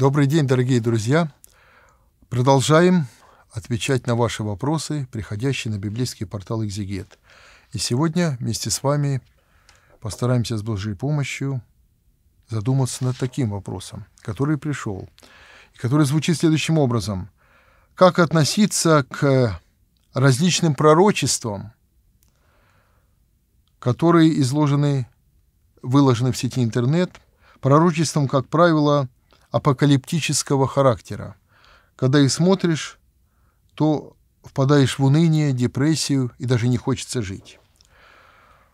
Добрый день, дорогие друзья! Продолжаем отвечать на ваши вопросы, приходящие на библейский портал «Экзегет». И сегодня вместе с вами постараемся с Божьей помощью задуматься над таким вопросом, который пришел, и который звучит следующим образом. Как относиться к различным пророчествам, которые изложены, выложены в сети интернет, пророчествам, как правило, – апокалиптического характера. Когда их смотришь, то впадаешь в уныние, депрессию и даже не хочется жить.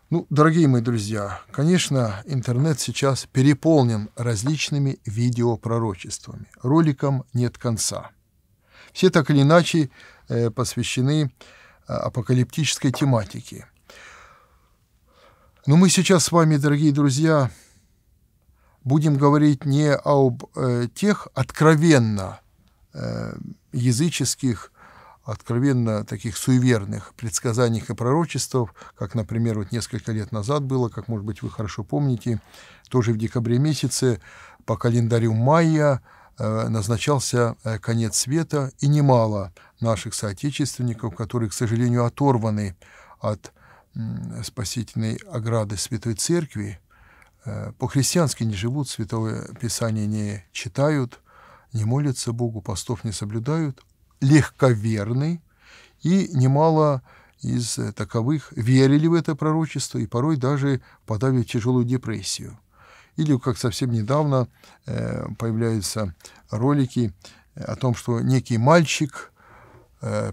Ну, дорогие мои друзья, конечно, интернет сейчас переполнен различными видеопророчествами. Роликам нет конца. Все так или иначе э, посвящены э, апокалиптической тематике. Но мы сейчас с вами, дорогие друзья, будем говорить не об э, тех откровенно э, языческих, откровенно таких суеверных предсказаниях и пророчествах, как, например, вот несколько лет назад было, как, может быть, вы хорошо помните, тоже в декабре месяце по календарю майя э, назначался э, конец света, и немало наших соотечественников, которые, к сожалению, оторваны от э, спасительной ограды Святой Церкви, Э, по-христиански не живут, Святого Писания не читают, не молятся Богу, постов не соблюдают, легковерны, и немало из э, таковых верили в это пророчество и порой даже подали в тяжелую депрессию. Или, как совсем недавно, э, появляются ролики о том, что некий мальчик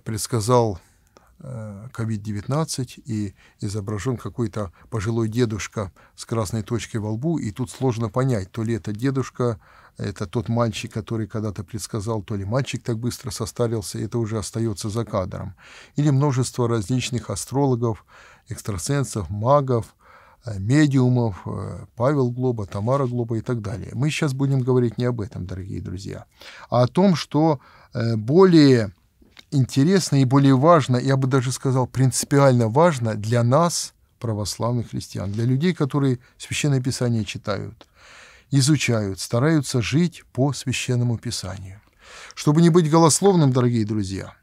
предсказал COVID-19 э, и изображен какой-то пожилой дедушка с красной точкой во лбу, и тут сложно понять, то ли это дедушка, это тот мальчик, который когда-то предсказал, то ли мальчик так быстро состарился, это уже остается за кадром. Или множество различных астрологов, экстрасенсов, магов, э, медиумов, э, Павел Глоба, Тамара Глоба и так далее. Мы сейчас будем говорить не об этом, дорогие друзья, а о том, что более интересно и более важно, я бы даже сказал, принципиально важно для нас, православных христиан, для людей, которые Священное Писание читают, изучают, стараются жить по Священному Писанию. Чтобы не быть голословным, дорогие друзья,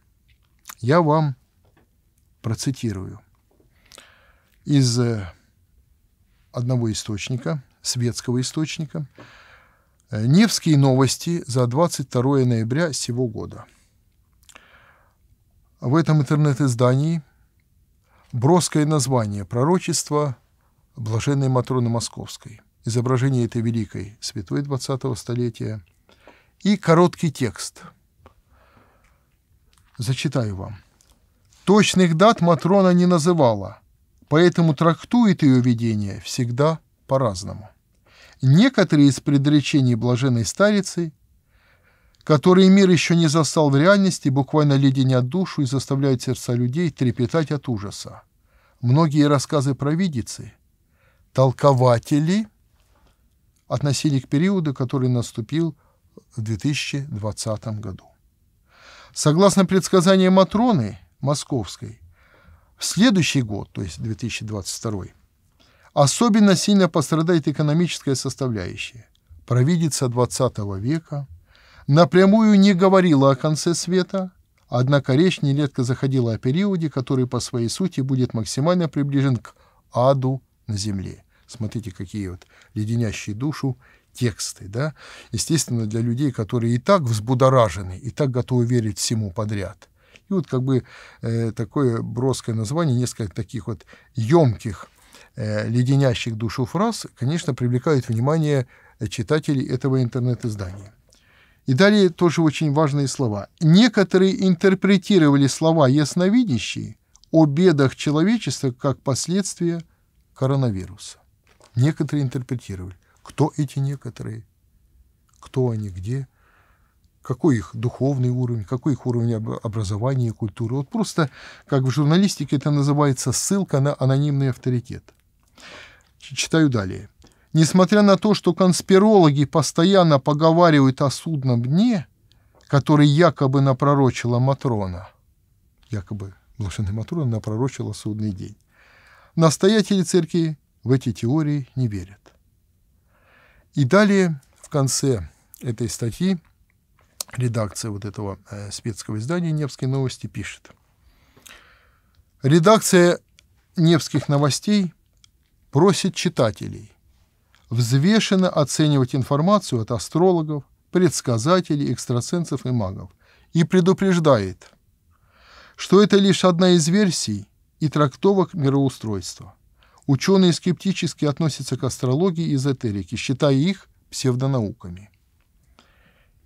я вам процитирую из э, одного источника, светского источника, э, Невские новости за 22 ноября сего года – а в этом интернет-издании броское название пророчества блаженной Матроны Московской, изображение этой великой святой 20-го столетия и короткий текст. Зачитаю вам. Точных дат Матрона не называла, поэтому трактует ее видение всегда по-разному. Некоторые из предречений блаженной старицы которые мир еще не застал в реальности, буквально леденят душу и заставляют сердца людей трепетать от ужаса. Многие рассказы про видицы толкователи относили к периоду, который наступил в 2020 году. Согласно предсказаниям Матроны Московской, в следующий год, то есть 2022, особенно сильно пострадает экономическая составляющая. Провидица 20 века – напрямую не говорила о конце света, однако речь нередко заходила о периоде, который по своей сути будет максимально приближен к аду на земле. Смотрите, какие вот леденящие душу тексты, да, естественно, для людей, которые и так взбудоражены, и так готовы верить всему подряд. И вот как бы э, такое броское название, несколько таких вот емких, э, леденящих душу фраз, конечно, привлекают внимание читателей этого интернет-издания. И далее тоже очень важные слова. Некоторые интерпретировали слова ясновидящие о бедах человечества как последствия коронавируса. Некоторые интерпретировали. Кто эти некоторые? Кто они, где? Какой их духовный уровень, какой их уровень образования и культуры? Вот просто, как в журналистике это называется, ссылка на анонимный авторитет. Читаю далее. Несмотря на то, что конспирологи постоянно поговаривают о судном дне, который якобы напророчила Матрона, якобы блаженная Матрона напророчила судный день, настоятели церкви в эти теории не верят. И далее, в конце этой статьи, редакция вот этого э, светского издания «Невские новости» пишет. Редакция «Невских новостей» просит читателей – взвешенно оценивать информацию от астрологов, предсказателей, экстрасенсов и магов, и предупреждает, что это лишь одна из версий и трактовок мироустройства. Ученые скептически относятся к астрологии и эзотерике, считая их псевдонауками.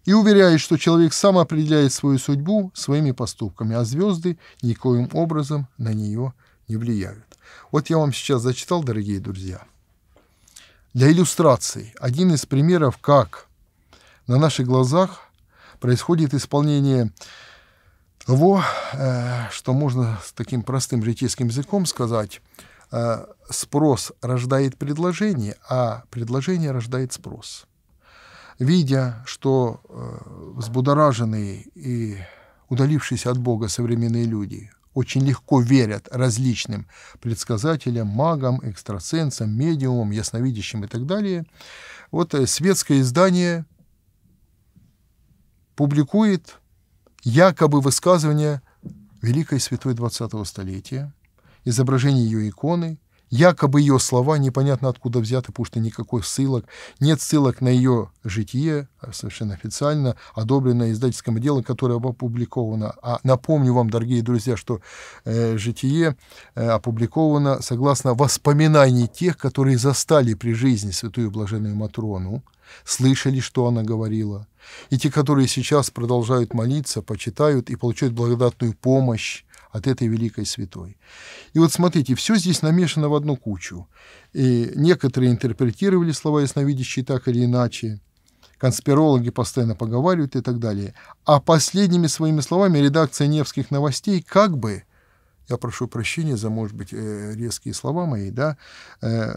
И уверяет, что человек сам определяет свою судьбу своими поступками, а звезды никоим образом на нее не влияют. Вот я вам сейчас зачитал, дорогие друзья – для иллюстрации, один из примеров, как на наших глазах происходит исполнение того, э, что можно с таким простым житейским языком сказать, э, спрос рождает предложение, а предложение рождает спрос. Видя, что э, взбудораженные и удалившиеся от Бога современные люди очень легко верят различным предсказателям, магам, экстрасенсам, медиумам, ясновидящим и так далее. Вот э, светское издание публикует якобы высказывания великой святой 20-го столетия, изображение ее иконы, Якобы ее слова непонятно откуда взяты, потому что никакой ссылок, нет ссылок на ее житие, а, совершенно официально одобренное издательским делом, которое опубликовано. А напомню вам, дорогие друзья, что э, житие э, опубликовано согласно воспоминаний тех, которые застали при жизни святую блаженную Матрону, слышали, что она говорила, и те, которые сейчас продолжают молиться, почитают и получают благодатную помощь от этой великой святой. И вот смотрите, все здесь намешано в одну кучу. И некоторые интерпретировали слова ясновидящие так или иначе, конспирологи постоянно поговаривают и так далее. А последними своими словами редакция «Невских новостей» как бы, я прошу прощения за, может быть, э, резкие слова мои, да, э,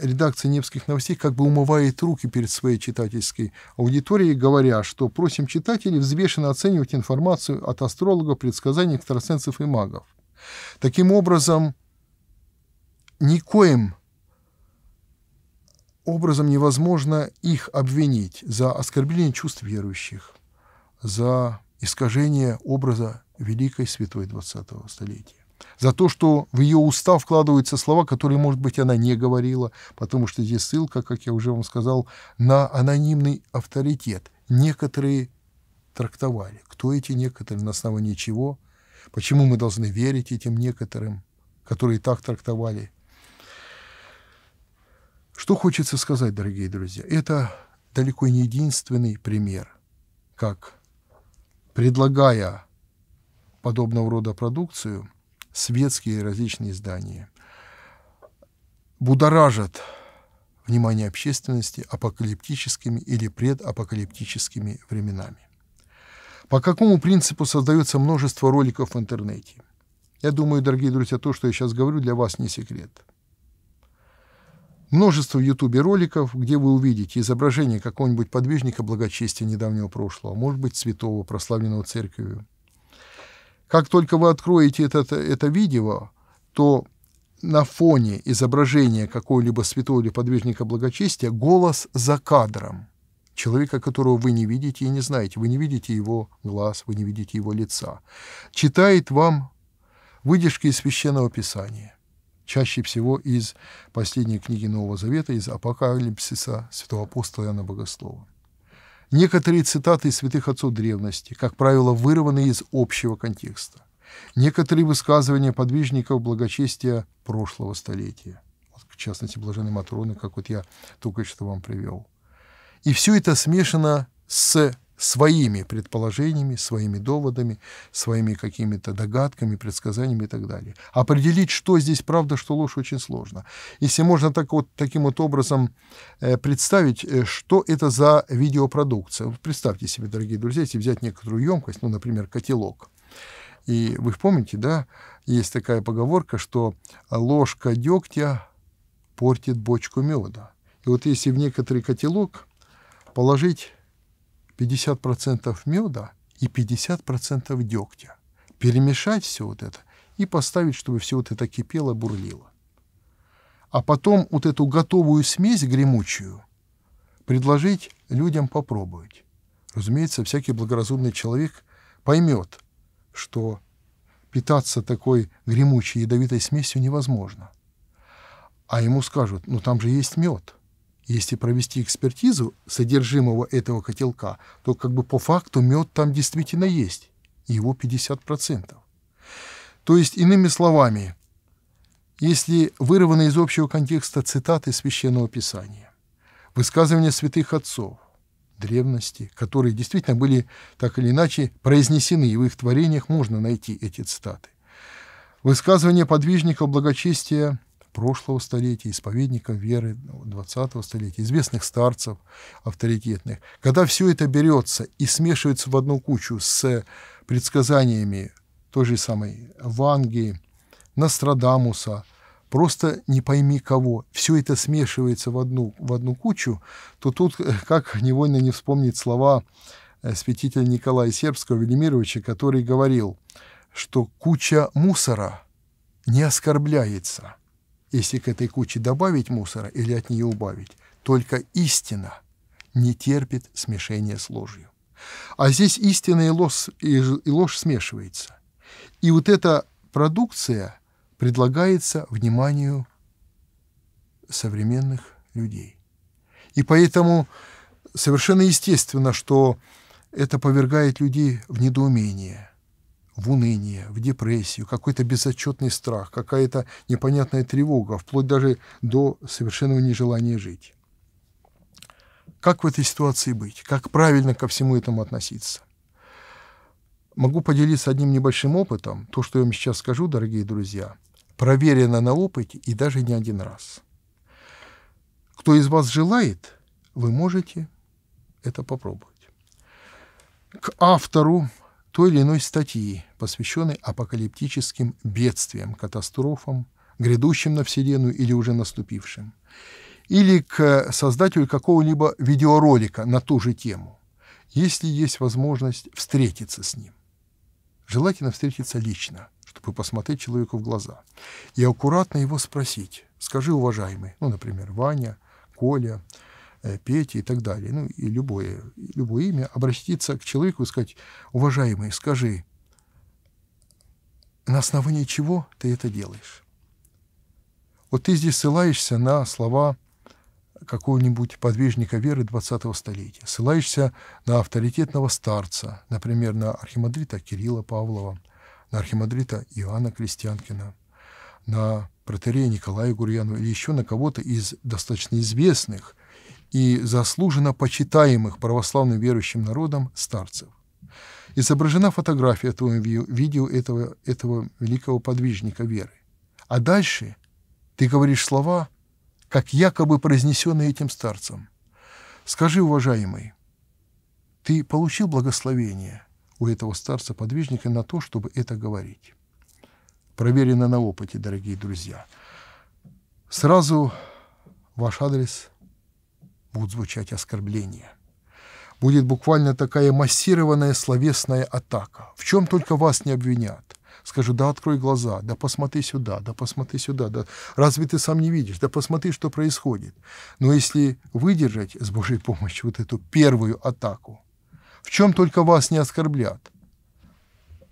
редакция «Невских новостей» как бы умывает руки перед своей читательской аудиторией, говоря, что просим читателей взвешенно оценивать информацию от астрологов, предсказаний, экстрасенсов и магов. Таким образом, никоим образом невозможно их обвинить за оскорбление чувств верующих, за искажение образа великой святой 20-го столетия за то, что в ее уста вкладываются слова, которые, может быть, она не говорила, потому что здесь ссылка, как я уже вам сказал, на анонимный авторитет. Некоторые трактовали. Кто эти некоторые, на основании чего, почему мы должны верить этим некоторым, которые так трактовали. Что хочется сказать, дорогие друзья, это далеко не единственный пример, как, предлагая подобного рода продукцию – светские различные издания, будоражат внимание общественности апокалиптическими или предапокалиптическими временами. По какому принципу создается множество роликов в интернете? Я думаю, дорогие друзья, то, что я сейчас говорю, для вас не секрет. Множество в Ютубе роликов, где вы увидите изображение какого-нибудь подвижника благочестия недавнего прошлого, может быть, святого, прославленного церковью, как только вы откроете это, это, это видео, то на фоне изображения какого-либо святого или подвижника благочестия голос за кадром человека, которого вы не видите и не знаете, вы не видите его глаз, вы не видите его лица, читает вам выдержки из Священного Писания, чаще всего из последней книги Нового Завета, из Апокалипсиса святого апостола Иоанна Богослова. Некоторые цитаты из святых отцов древности, как правило, вырваны из общего контекста. Некоторые высказывания подвижников благочестия прошлого столетия. Вот, в частности, блаженные Матроны, как вот я только что вам привел. И все это смешано с своими предположениями, своими доводами, своими какими-то догадками, предсказаниями и так далее. Определить, что здесь правда, что ложь, очень сложно. Если можно так вот, таким вот образом э, представить, э, что это за видеопродукция. Вот представьте себе, дорогие друзья, если взять некоторую емкость, ну, например, котелок, и вы помните, да, есть такая поговорка, что ложка дегтя портит бочку меда. И вот если в некоторый котелок положить 50% меда и 50% дегтя. Перемешать все вот это и поставить, чтобы все вот это кипело, бурлило. А потом вот эту готовую смесь гремучую предложить людям попробовать. Разумеется, всякий благоразумный человек поймет, что питаться такой гремучей ядовитой смесью невозможно. А ему скажут, ну там же есть мед – если провести экспертизу содержимого этого котелка, то как бы по факту мед там действительно есть, его 50%. То есть, иными словами, если вырваны из общего контекста цитаты Священного Писания, высказывания святых отцов, древности, которые действительно были так или иначе произнесены, и в их творениях можно найти эти цитаты. Высказывания подвижников благочестия прошлого столетия, исповедников веры 20-го ну, столетия, известных старцев авторитетных. Когда все это берется и смешивается в одну кучу с предсказаниями той же самой Ванги, Нострадамуса, просто не пойми кого, все это смешивается в одну, в одну кучу, то тут э, как невольно не вспомнить слова э, святителя Николая Сербского Велимировича, который говорил, что куча мусора не оскорбляется – если к этой куче добавить мусора или от нее убавить, только истина не терпит смешения с ложью. А здесь истина и ложь, и, и ложь смешивается. И вот эта продукция предлагается вниманию современных людей. И поэтому совершенно естественно, что это повергает людей в недоумение – в уныние, в депрессию, какой-то безотчетный страх, какая-то непонятная тревога, вплоть даже до совершенного нежелания жить. Как в этой ситуации быть? Как правильно ко всему этому относиться? Могу поделиться одним небольшим опытом. То, что я вам сейчас скажу, дорогие друзья, проверено на опыте и даже не один раз. Кто из вас желает, вы можете это попробовать. К автору той или иной статьи посвященный апокалиптическим бедствиям, катастрофам, грядущим на Вселенную или уже наступившим, или к создателю какого-либо видеоролика на ту же тему, если есть возможность встретиться с ним. Желательно встретиться лично, чтобы посмотреть человеку в глаза, и аккуратно его спросить, скажи, уважаемый, ну, например, Ваня, Коля, э, Петя и так далее, ну и любое, любое имя, обратиться к человеку и сказать, уважаемый, скажи, на основании чего ты это делаешь? Вот ты здесь ссылаешься на слова какого-нибудь подвижника веры 20-го столетия, ссылаешься на авторитетного старца, например, на архимандрита Кирилла Павлова, на архимандрита Иоанна Крестьянкина, на протерея Николая Гурьянова или еще на кого-то из достаточно известных и заслуженно почитаемых православным верующим народом старцев изображена фотография этого видео этого, этого великого подвижника веры. А дальше ты говоришь слова, как якобы произнесенные этим старцем. Скажи, уважаемый, ты получил благословение у этого старца-подвижника на то, чтобы это говорить? Проверено на опыте, дорогие друзья. Сразу ваш адрес будут звучать оскорбления будет буквально такая массированная словесная атака. В чем только вас не обвинят. Скажу, да открой глаза, да посмотри сюда, да посмотри сюда, да разве ты сам не видишь, да посмотри, что происходит. Но если выдержать с Божьей помощью вот эту первую атаку, в чем только вас не оскорблят,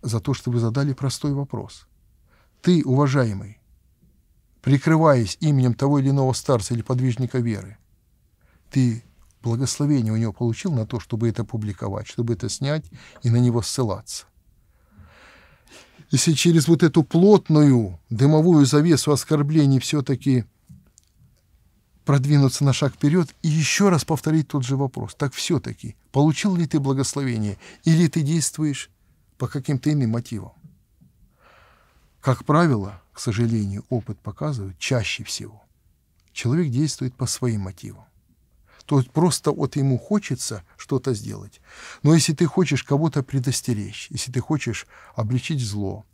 за то, что вы задали простой вопрос. Ты, уважаемый, прикрываясь именем того или иного старца или подвижника веры, ты благословение у него получил на то, чтобы это публиковать, чтобы это снять и на него ссылаться. Если через вот эту плотную дымовую завесу оскорблений все-таки продвинуться на шаг вперед и еще раз повторить тот же вопрос. Так все-таки, получил ли ты благословение или ты действуешь по каким-то иным мотивам? Как правило, к сожалению, опыт показывает чаще всего. Человек действует по своим мотивам то просто вот ему хочется что-то сделать. Но если ты хочешь кого-то предостеречь, если ты хочешь обличить зло,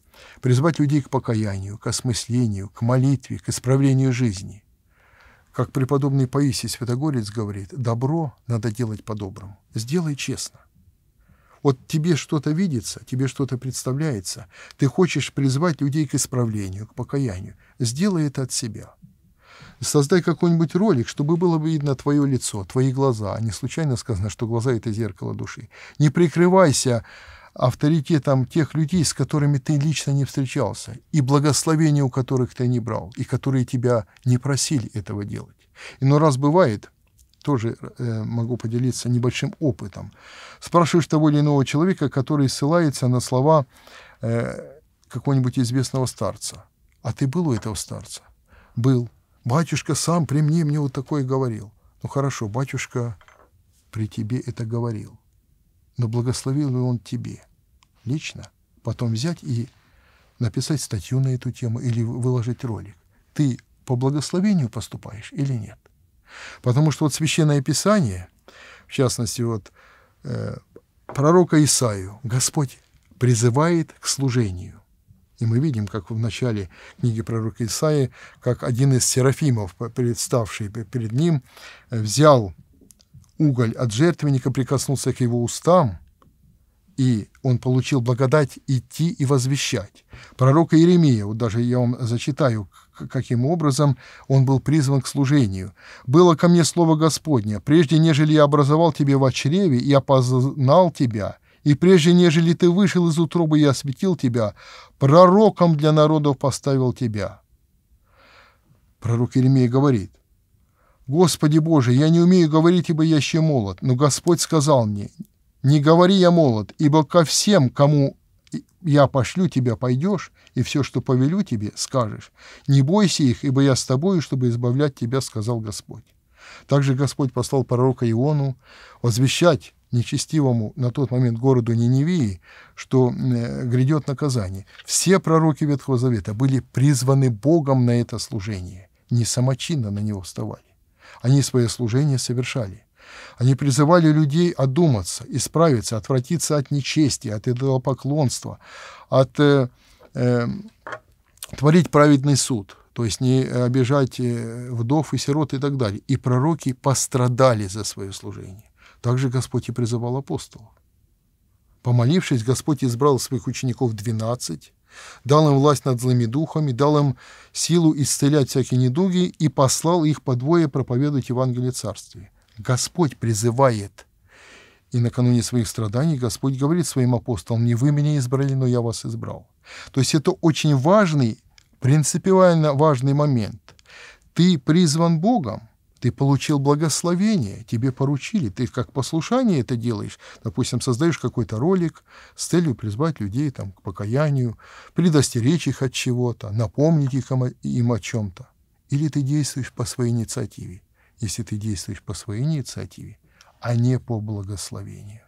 призвать людей к покаянию, к осмыслению, к молитве, к исправлению жизни, как преподобный Паисий Святогорец говорит, добро надо делать по-доброму, сделай честно. Вот тебе что-то видится, тебе что-то представляется, ты хочешь призвать людей к исправлению, к покаянию, сделай это от себя – Создай какой-нибудь ролик, чтобы было видно твое лицо, твои глаза. А не случайно сказано, что глаза — это зеркало души. Не прикрывайся авторитетом тех людей, с которыми ты лично не встречался, и благословения у которых ты не брал, и которые тебя не просили этого делать. Иной раз бывает, тоже э, могу поделиться небольшим опытом, спрашиваешь того или иного человека, который ссылается на слова э, какого-нибудь известного старца. А ты был у этого старца? Был. Батюшка сам при мне мне вот такое говорил. Ну хорошо, батюшка при тебе это говорил. Но благословил ли он тебе лично? Потом взять и написать статью на эту тему или выложить ролик. Ты по благословению поступаешь или нет? Потому что вот Священное Писание, в частности, вот э, пророка Исаию, Господь призывает к служению. И мы видим, как в начале книги пророка Исаи, как один из серафимов, представший перед ним, э, взял уголь от жертвенника, прикоснулся к его устам, и он получил благодать идти и возвещать. Пророка Иеремия, вот даже я вам зачитаю, каким образом он был призван к служению. «Было ко мне слово Господне, прежде нежели я образовал тебе в чреве я познал тебя, и прежде нежели ты вышел из утробы, я осветил тебя, пророком для народов поставил тебя». Пророк Иеремия говорит, «Господи Боже, я не умею говорить, ибо я еще молод, но Господь сказал мне, не говори я молод, ибо ко всем, кому я пошлю тебя, пойдешь, и все, что повелю тебе, скажешь. Не бойся их, ибо я с тобою, чтобы избавлять тебя, сказал Господь. Также Господь послал пророка Иону возвещать нечестивому на тот момент городу Ниневии, что э, грядет наказание. Все пророки Ветхого Завета были призваны Богом на это служение, не самочинно на него вставали. Они свое служение совершали. Они призывали людей одуматься, исправиться, отвратиться от нечестия, от идолопоклонства, от э, э, творить праведный суд – то есть не обижать э, вдов и сирот и так далее. И пророки пострадали за свое служение. Также Господь и призывал апостолов. Помолившись, Господь избрал своих учеников двенадцать, дал им власть над злыми духами, дал им силу исцелять всякие недуги и послал их по двое проповедовать Евангелие Царствия. Господь призывает. И накануне своих страданий Господь говорит своим апостолам, «Не вы меня избрали, но я вас избрал». То есть это очень важный, принципиально важный момент. Ты призван Богом, ты получил благословение, тебе поручили, ты как послушание это делаешь. Допустим, создаешь какой-то ролик с целью призвать людей там, к покаянию, предостеречь их от чего-то, напомнить их, им о чем-то. Или ты действуешь по своей инициативе, если ты действуешь по своей инициативе, а не по благословению,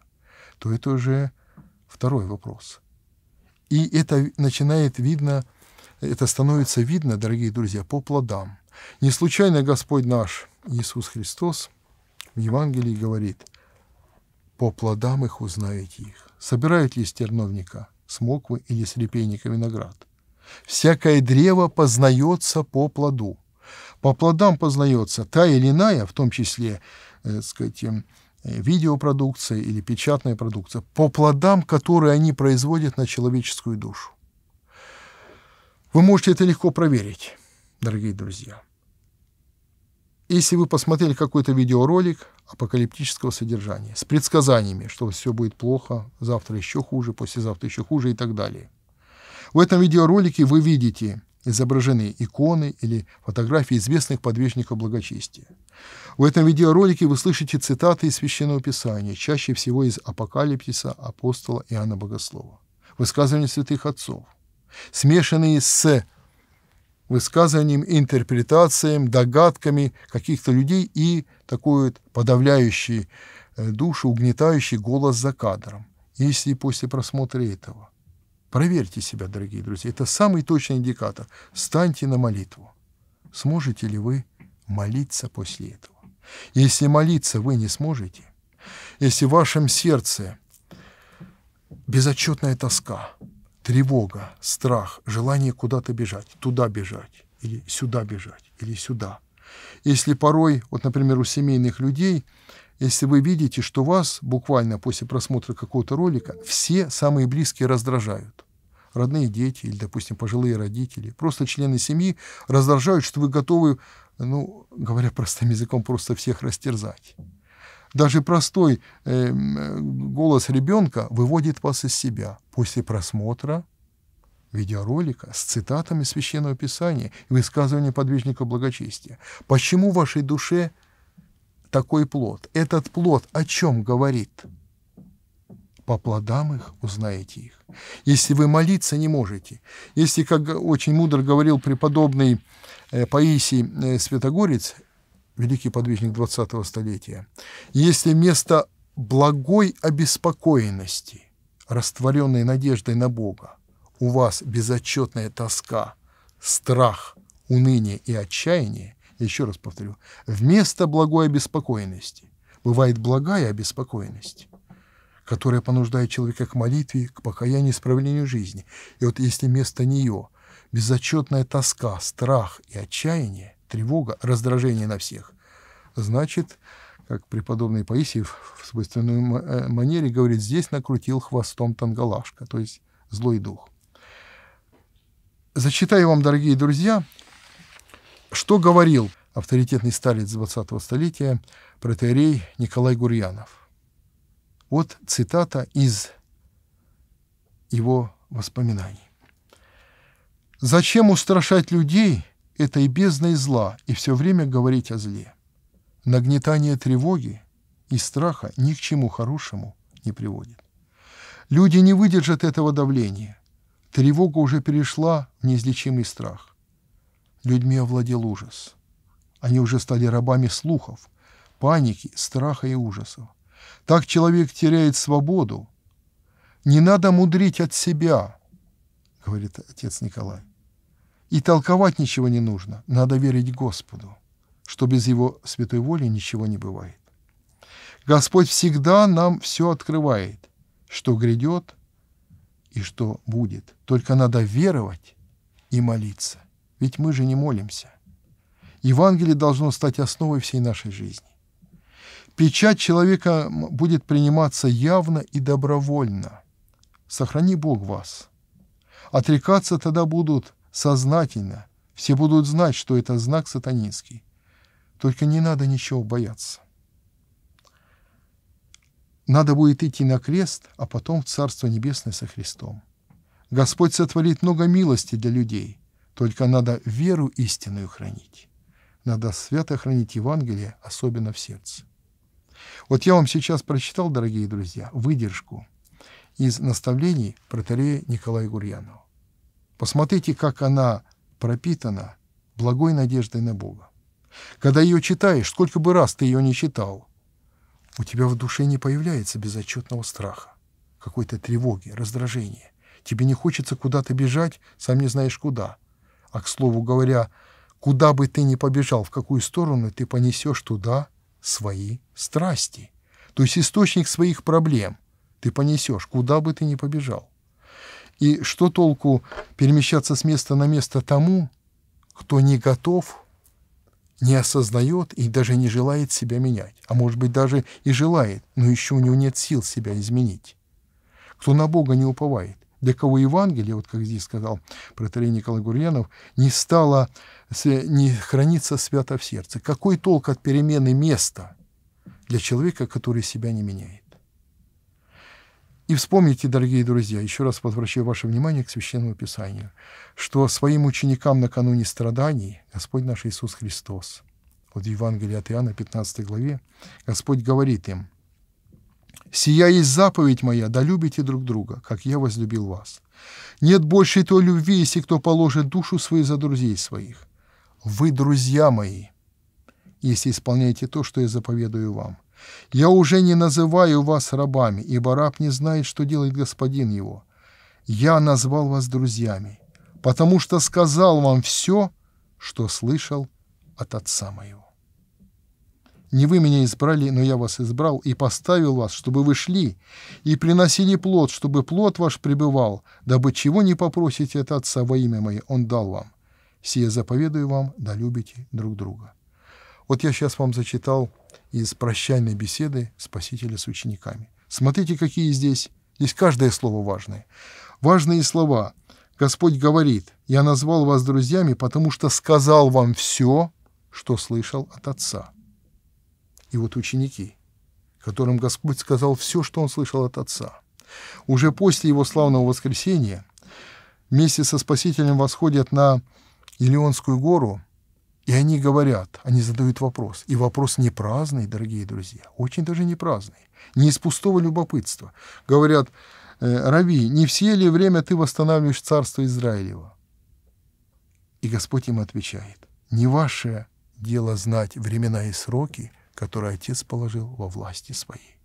то это уже второй вопрос. И это начинает видно, это становится видно, дорогие друзья, по плодам. Не случайно Господь наш – Иисус Христос в Евангелии говорит, «По плодам их узнаете их. Собирают ли из терновника, смоквы или с репейника виноград? Всякое древо познается по плоду». По плодам познается та или иная, в том числе, э, сказать, эм, видеопродукция или печатная продукция, по плодам, которые они производят на человеческую душу. Вы можете это легко проверить, дорогие друзья. Если вы посмотрели какой-то видеоролик апокалиптического содержания с предсказаниями, что все будет плохо, завтра еще хуже, послезавтра еще хуже и так далее. В этом видеоролике вы видите изображены иконы или фотографии известных подвижников благочестия. В этом видеоролике вы слышите цитаты из Священного Писания, чаще всего из Апокалипсиса апостола Иоанна Богослова, высказывания святых отцов, смешанные с высказываниям, интерпретациям, догадками каких-то людей и такой вот подавляющий э, душу, угнетающий голос за кадром. Если после просмотра этого Проверьте себя, дорогие друзья. Это самый точный индикатор. Станьте на молитву. Сможете ли вы молиться после этого? Если молиться вы не сможете, если в вашем сердце безотчетная тоска, тревога, страх, желание куда-то бежать, туда бежать, или сюда бежать, или сюда. Если порой, вот, например, у семейных людей, если вы видите, что вас буквально после просмотра какого-то ролика все самые близкие раздражают, родные дети или, допустим, пожилые родители, просто члены семьи раздражают, что вы готовы, ну, говоря простым языком, просто всех растерзать. Даже простой э, э голос ребенка выводит вас из себя после просмотра видеоролика с цитатами Священного Писания и высказывания подвижника благочестия. Почему в вашей душе такой плод? Этот плод о чем говорит? По плодам их узнаете их. Если вы молиться не можете, если, как очень мудро говорил преподобный э, Паисий э, Святогорец, великий подвижник 20-го столетия, если вместо благой обеспокоенности, растворенной надеждой на Бога, у вас безотчетная тоска, страх, уныние и отчаяние, еще раз повторю, вместо благой обеспокоенности бывает благая обеспокоенность, которая понуждает человека к молитве, к покаянию исправлению жизни. И вот если вместо нее безотчетная тоска, страх и отчаяние, тревога, раздражение на всех. Значит, как преподобный Паисий в свойственной э, манере говорит, здесь накрутил хвостом тангалашка, то есть злой дух. Зачитаю вам, дорогие друзья, что говорил авторитетный старец 20-го столетия протеерей Николай Гурьянов. Вот цитата из его воспоминаний. «Зачем устрашать людей, этой бездной зла и все время говорить о зле. Нагнетание тревоги и страха ни к чему хорошему не приводит. Люди не выдержат этого давления. Тревога уже перешла в неизлечимый страх. Людьми овладел ужас. Они уже стали рабами слухов, паники, страха и ужасов. Так человек теряет свободу. Не надо мудрить от себя, говорит отец Николай. И толковать ничего не нужно. Надо верить Господу, что без Его святой воли ничего не бывает. Господь всегда нам все открывает, что грядет и что будет. Только надо веровать и молиться. Ведь мы же не молимся. Евангелие должно стать основой всей нашей жизни. Печать человека будет приниматься явно и добровольно. Сохрани Бог вас. Отрекаться тогда будут сознательно, все будут знать, что это знак сатанинский. Только не надо ничего бояться. Надо будет идти на крест, а потом в Царство Небесное со Христом. Господь сотворит много милости для людей, только надо веру истинную хранить. Надо свято хранить Евангелие, особенно в сердце. Вот я вам сейчас прочитал, дорогие друзья, выдержку из наставлений протарея Николая Гурьянова. Посмотрите, как она пропитана благой надеждой на Бога. Когда ее читаешь, сколько бы раз ты ее не читал, у тебя в душе не появляется безотчетного страха, какой-то тревоги, раздражения. Тебе не хочется куда-то бежать, сам не знаешь куда. А, к слову говоря, куда бы ты ни побежал, в какую сторону, ты понесешь туда свои страсти. То есть источник своих проблем ты понесешь, куда бы ты ни побежал. И что толку перемещаться с места на место тому, кто не готов, не осознает и даже не желает себя менять, а может быть даже и желает, но еще у него нет сил себя изменить, кто на Бога не уповает, для кого Евангелие, вот как здесь сказал протерей Николай Гурьянов, не стало, не хранится свято в сердце. Какой толк от перемены места для человека, который себя не меняет? И вспомните, дорогие друзья, еще раз возвращаю ваше внимание к Священному Писанию, что своим ученикам накануне страданий Господь наш Иисус Христос, вот в Евангелии от Иоанна, 15 главе, Господь говорит им, «Сия есть заповедь моя, да любите друг друга, как я возлюбил вас. Нет больше той любви, если кто положит душу свою за друзей своих. Вы друзья мои, если исполняете то, что я заповедую вам. Я уже не называю вас рабами, ибо раб не знает, что делает господин его. Я назвал вас друзьями, потому что сказал вам все, что слышал от отца моего. Не вы меня избрали, но я вас избрал и поставил вас, чтобы вы шли, и приносили плод, чтобы плод ваш пребывал, дабы чего не попросите от Отца во имя Мое, Он дал вам. Сие заповедую вам, да любите друг друга». Вот я сейчас вам зачитал из прощальной беседы Спасителя с учениками. Смотрите, какие здесь. Здесь каждое слово важное. Важные слова. Господь говорит, «Я назвал вас друзьями, потому что сказал вам все, что слышал от Отца». И вот ученики, которым Господь сказал все, что он слышал от Отца. Уже после его славного воскресения вместе со Спасителем восходят на Илионскую гору – и они говорят, они задают вопрос. И вопрос не праздный, дорогие друзья, очень даже не праздный, не из пустого любопытства. Говорят, э, Рави, не все ли время ты восстанавливаешь царство Израилева? И Господь им отвечает, не ваше дело знать времена и сроки, которые Отец положил во власти своей.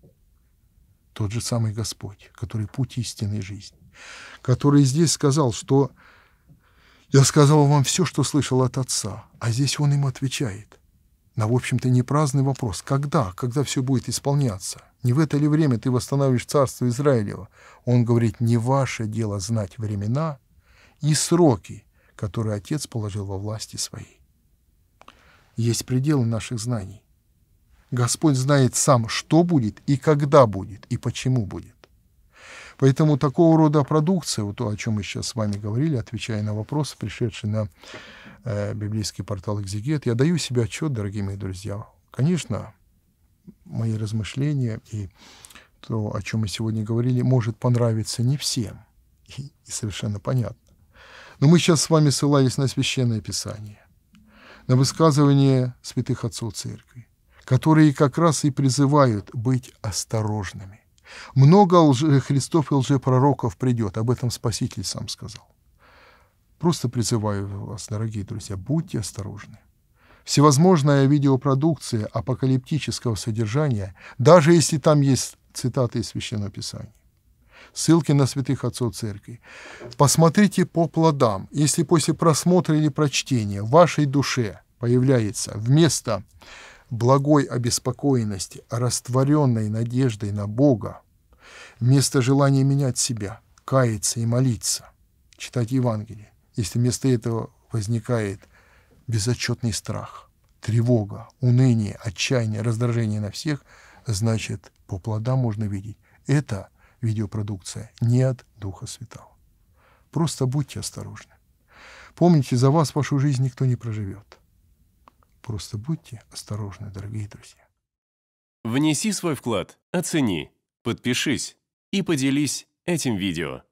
Тот же самый Господь, который путь истинной жизни, который здесь сказал, что я сказал вам все, что слышал от отца, а здесь он им отвечает. На, в общем-то, не праздный вопрос. Когда? Когда все будет исполняться? Не в это ли время ты восстановишь царство Израилева? Он говорит, не ваше дело знать времена и сроки, которые отец положил во власти своей. Есть пределы наших знаний. Господь знает сам, что будет и когда будет, и почему будет. Поэтому такого рода продукция, вот то, о чем мы сейчас с вами говорили, отвечая на вопросы, пришедшие на э, библейский портал «Экзегет», я даю себе отчет, дорогие мои друзья. Конечно, мои размышления и то, о чем мы сегодня говорили, может понравиться не всем. И, и совершенно понятно. Но мы сейчас с вами ссылались на Священное Писание, на высказывание святых отцов Церкви, которые как раз и призывают быть осторожными. Много лжехристов и лжепророков придет, об этом Спаситель сам сказал. Просто призываю вас, дорогие друзья, будьте осторожны. Всевозможная видеопродукция апокалиптического содержания, даже если там есть цитаты из Священного Писания. Ссылки на святых отцов церкви. Посмотрите по плодам. Если после просмотра или прочтения в вашей душе появляется вместо благой обеспокоенности, растворенной надеждой на Бога, вместо желания менять себя, каяться и молиться, читать Евангелие, если вместо этого возникает безотчетный страх, тревога, уныние, отчаяние, раздражение на всех, значит, по плодам можно видеть. Это видеопродукция не от Духа Святого. Просто будьте осторожны. Помните, за вас вашу жизнь никто не проживет. Просто будьте осторожны, дорогие друзья. Внеси свой вклад, оцени, подпишись и поделись этим видео.